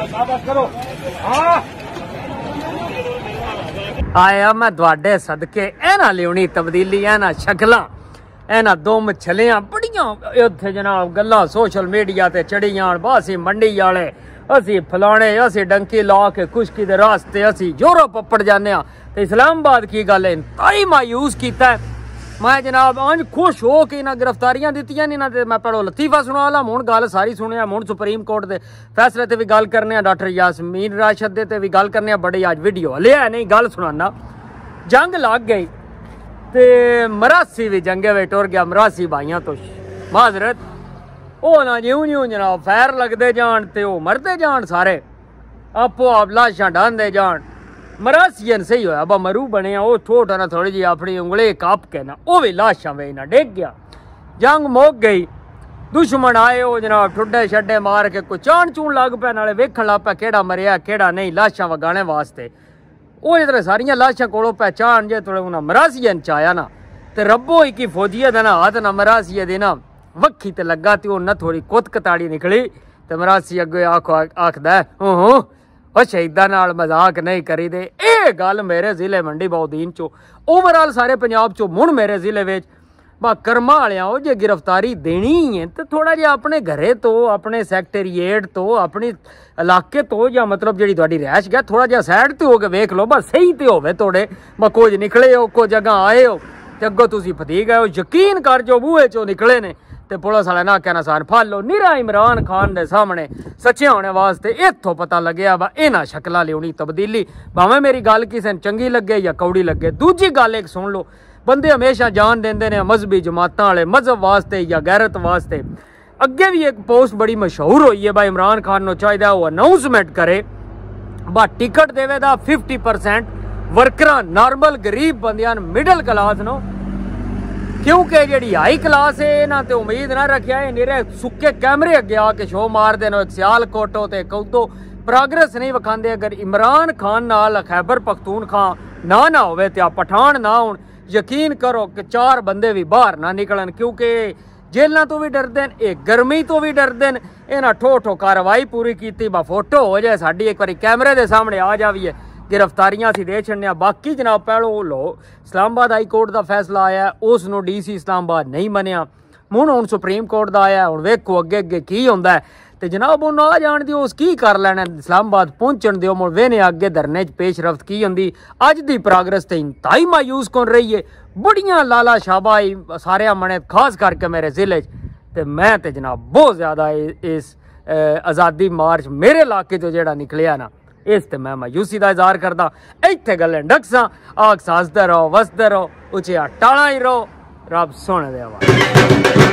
आया मैं थोड़े सदके एना लियोनी तब्दीली एना शकल एना दुम छलिया बड़िया उत जनाब गल सोशल मीडिया से चढ़ी जान बस मंडी आए असी फलाने असी डंकी ला के खुशकी रास्ते असी जोरों पपड़ जाने इस्लामाबाद की गल इन ताई मायूस किया ਮੈਂ ਜਨਾਬ ਅੰਜ ਖੁਸ਼ ਹੋ ਕੇ ਇਹਨਾਂ ਗ੍ਰਿਫਤਾਰੀਆਂ ਦਿੱਤੀਆਂ ਨੇ ਇਹਨਾਂ ਤੇ ਮੈਂ ਪੜੋ ਲਤੀਫਾ ਸੁਣਾ ਲਾ ਹੁਣ ਗੱਲ ਸਾਰੀ ਸੁਣਿਆ ਹੁਣ ਸੁਪਰੀਮ ਕੋਰਟ ਦੇ ਫੈਸਲੇ ਤੇ ਵੀ ਗੱਲ ਕਰਨੇ ਆ ਡਾਕਟਰ ਯਾਸਮੀਨ ਰਾਸ਼ਦ ਦੇ ਤੇ ਵੀ ਗੱਲ ਕਰਨੇ ਆ ਬੜੇ ਅੱਜ ਵੀਡੀਓ ਲਿਆ ਨਹੀਂ ਗੱਲ ਸੁਣਾਣਾ ਜੰਗ ਲੱਗ ਗਈ ਤੇ ਮਰਾਸੀ ਵੀ ਜੰਗੇ ਵੇ ਟੁਰ ਗਿਆ ਮਰਾਸੀ ਭਾਈਆਂ ਤੋਂ ਮਾਜ਼ਰਤ ਉਹ ਨਾ ਜਿਉਂ ਜਿਉਂ ਜਨਾਬ ਫੈਰ ਲੱਗਦੇ ਜਾਣ ਤੇ ਉਹ ਮਰਦੇ ਜਾਣ ਸਾਰੇ ਆਪੋ ਆਪ ਲਾਸ਼ਾਂ ਢਾਂਦੇ ਜਾਣ ਮਰਾਸੀਆਂ ਸਹੀ ਹੋਇਆ ਬਾ ਮਰੂ ਬਣਿਆ ਉਹ ਠੋਠ ਨਾ ਥੋੜੀ ਜੀ ਆਪਣੀ ਉਂਗਲੇ ਕਾਪ ਕੇ ਨਾ ਉਹ ਵੀ ਲਾਸ਼ਾਂ ਵੇ ਨਾ ਡੇਗ ਗਿਆ ਜੰਗ ਮੁੱਕ ਗਈ ਦੁਸ਼ਮਣ ਆਏ ਉਹ ਜਨਾਬ ਠੁੱਡੇ ਛੱਡੇ ਮਾਰ ਕੇ ਕੋਈ ਚਾਣ ਚੂਣ ਲੱਗ ਪਿਆ ਨਾਲੇ ਵੇਖਣ ਲੱਗ ਪਿਆ ਕਿਹੜਾ ਮਰਿਆ ਕਿਹੜਾ ਨਹੀਂ ਲਾਸ਼ਾਂ ਵਗਾਣੇ ਵਾਸਤੇ ਉਹ ਜਿਹੜੇ ਸਾਰੀਆਂ ਲਾਸ਼ਾਂ ਕੋਲੋਂ ਪਹਿਚਾਣ ਜੇ ਥੋੜੇ ਉਹਨਾਂ ਮਰਾਸੀਆਂ ਚ ਆਇਆ ਨਾ ਤੇ ਰੱਬੋ ਹੀ ਕੀ ਫੌਜੀਆ ਦਾ ਨਾ ਹੱਥ ਨਾ ਮਰਾਸੀਆ ਦੇ ਨਾ ਵੱਖੀ ਤੇ ਲੱਗਾ ਤੇ ਉਹ ਨਾ ਥੋੜੀ ਕੁੱਤ ਕਤਾੜੀ ਨਿਕਲੀ ਤੇ ਮਰਾਸੀ ਅੱਗੇ ਆਖ ਆਖਦਾ ਓਹੋ ਉਹ ਸ਼ਹੀਦਾਂ ਨਾਲ ਮਜ਼ਾਕ ਨਹੀਂ ਕਰੀਦੇ ਇਹ ਗੱਲ ਮੇਰੇ ਜ਼ਿਲ੍ਹੇ ਮੰਡੀ ਬੌਦੀਨ ਚੋਂ ਓਵਰਆਲ ਸਾਰੇ ਪੰਜਾਬ ਚੋਂ ਮੁਣ ਮੇਰੇ ਜ਼ਿਲ੍ਹੇ ਵਿੱਚ ਬਾ ਕਰਮਾ ਵਾਲਿਆਂ ਉਹ ਜੇ ਗ੍ਰਿਫਤਾਰੀ ਦੇਣੀ ਹੈ ਤੇ ਥੋੜਾ ਜਿਹਾ ਆਪਣੇ ਘਰੇ ਤੋਂ ਆਪਣੇ ਸੈਕਟਰੀਏਟ ਤੋਂ ਆਪਣੀ ਇਲਾਕੇ ਤੋਂ ਜਾਂ ਮਤਲਬ ਜਿਹੜੀ ਤੁਹਾਡੀ ਰਹਿਸ਼ ਗਿਆ ਥੋੜਾ ਜਿਹਾ ਸਾਈਡ ਤੇ ਹੋ ਕੇ ਵੇਖ ਲਓ ਬਸ ਸਹੀ ਤੇ ਹੋਵੇ ਤੁਹਾਡੇ ਬਾ ਕੁਝ ਨਿਕਲੇ ਹੋ ਕੋ ਜਗ੍ਹਾ ਆਏ ਹੋ ਤੇ ਅੱਗੋਂ ਤੁਸੀਂ ਫਤੀਗ ਗਏ ਹੋ ਯਕੀਨ ਕਰ ਜੋ ਬੂਹੇ ਚੋਂ ਨਿਕਲੇ ਨੇ ਤੇ ਪੁਲਿਸ ਵਾਲੇ ਨਾਕਿਆਂ ਨਾਲ ਸਾਨ ਫੜ ਲਓ ਨੀਰਾ ਇਮਰਾਨ ਖਾਨ ਦੇ ਸਾਹਮਣੇ ਸੱਚੇ ਹੋਣ ਵਾਸਤੇ ਇੱਥੋਂ ਪਤਾ ਲੱਗਿਆ ਵਾ ਇਹਨਾਂ ਸ਼ਕਲਾਂ ਲਿਉਣੀ ਤਬਦੀਲੀ ਭਾਵੇਂ ਮੇਰੀ ਗੱਲ ਕਿਸੇ ਨੂੰ ਚੰਗੀ ਲੱਗੇ ਜਾਂ ਕੌੜੀ ਲੱਗੇ ਦੂਜੀ ਗੱਲ ਇੱਕ ਸੁਣ ਲਓ ਬੰਦੇ ਹਮੇਸ਼ਾ ਜਾਨ ਦਿੰਦੇ ਨੇ ਮذਹਬੀ ਜਮਾਤਾਂ ਵਾਲੇ ਮذਹਬ ਵਾਸਤੇ ਜਾਂ ਗੈਰਤ ਵਾਸਤੇ ਅੱਗੇ ਵੀ ਇੱਕ ਪੋਸਟ ਬੜੀ ਮਸ਼ਹੂਰ ਹੋਈ ਹੈ ਬਾ ਇਮਰਾਨ ਖਾਨ ਨੂੰ ਚਾਹੀਦਾ ਉਹ ਅਨਾਉਂਸਮੈਂਟ ਕਰੇ ਬਾ ਟਿਕਟ ਦੇਵੇਗਾ 50% ਵਰਕਰਾਂ ਨਾਰਮਲ ਗਰੀਬ ਬੰਦਿਆਂ ਨੂੰ ਮਿਡਲ ਕਲਾਸ ਨੂੰ ਕਿਉਂਕਿ ਜਿਹੜੀ ਹਾਈ ਕਲਾਸ ਹੈ ਇਹਨਾਂ ਤੇ ਉਮੀਦ ਨਾ ਰੱਖਿਆ ਇਹ ਨੇਰੇ ਸੁੱਕੇ ਕੈਮਰੇ ਅੱਗੇ ਆ ਕੇ ਸ਼ੋਅ ਮਾਰਦੇ ਨੇ ਸਿਆਲ ਕੋਟੋ ਤੇ ਕਉਦੋ ਪ੍ਰੋਗਰੈਸ ਨਹੀਂ ਵਿਖਾਉਂਦੇ ਅਗਰ ਇਮਰਾਨ ਖਾਨ ਨਾਲ ਖੈਬਰ ਪਖਤੂਨ ਖਾਨ ਨਾ ਨਾ ਹੋਵੇ ਤੇ ਆ ਪਠਾਨ ਨਾ ਹੋਣ ਯਕੀਨ ਕਰੋ ਕਿ ਚਾਰ ਬੰਦੇ ਵੀ ਬਾਹਰ ਨਾ ਨਿਕਲਣ ਕਿਉਂਕਿ ਜੇਲ੍ਹਾਂ ਤੋਂ ਵੀ ਡਰਦੇ ਨੇ ਇਹ ਗਰਮੀ ਤੋਂ ਵੀ ਡਰਦੇ ਨੇ ਇਹਨਾਂ ਠੋ ਠੋ ਕਾਰਵਾਈ ਪੂਰੀ ਕੀਤੀ ਬਾ ਫੋਟੋ ਹੋ ਜਾਏ ਸਾਡੀ ਇੱਕ ਵਾਰੀ ਕੈਮਰੇ ਦੇ ਸਾਹਮਣੇ ਆ ਜਾਵੀਏ गिरफ्तारियां असी दे छड़ने बाकी जनाब पहलों लो इस्लामाबाद हाई कोर्ट का फैसला आया उस डी सी इस्लामाबाद नहीं मनिया ਹੁਣ ਹੁਣ ਸੁਪਰੀਮ ਕੋਰਟ ਦਾ ਆਇਆ ਹੁਣ ਵੇਖੋ ਅੱਗੇ ਅੱਗੇ ਕੀ ਹੁੰਦਾ ਤੇ ਜਨਾਬ ਉਹ ਨਾ ਜਾਣ ਦਿਓ ਉਸ ਕੀ ਕਰ ਲੈਣਾ ਇਸਲਾਮਾਬਾਦ ਪਹੁੰਚਣ ਦਿਓ ਮੁੜ ਵੇਨੇ ਅੱਗੇ ਧਰਨੇ 'ਚ ਪੇਸ਼ਰਫਤ ਕੀ ਹੁੰਦੀ ਅੱਜ ਦੀ ਪ੍ਰੋਗਰਸ ਤੇ ਇੰਤਾਈ ਮਾਯੂਸ ਕੋਨ ਰਹੀ ਏ ਬੜੀਆਂ ਲਾਲਾ ਸ਼ਾਬਾਈ ਸਾਰਿਆਂ ਮਣੇ ਖਾਸ ਕਰਕੇ ਮੇਰੇ ਜ਼ਿਲ੍ਹੇ 'ਚ ਤੇ ਮੈਂ ਤੇ ਜਨਾਬ ਬਹੁਤ ਜ਼ਿਆਦਾ ਇਸ ਆਜ਼ਾਦੀ ਮਾਰਚ ਮੇਰੇ ਇਲਾਕੇ ਤੋਂ ਜਿਹੜਾ ਨਿਕਲਿਆ ਨਾ ਇਸ ਤੇ ਮੈਂ ਮਾਯੂਸੀ ਦਾ ਇਜ਼ਹਾਰ ਕਰਦਾ ਇੱਥੇ ਗੱਲਾਂ ਡਕਸਾਂ ਆਖ ਸਾਜ਼ਦਾ ਰਹੋ ਵਸਦਰ ਰਹੋ ਉੱਚੇ ਟਾਲਾ ਹੀ ਰਹੋ ਰੱਬ ਸੋਹਣੇ ਦੇ ਆਵਾ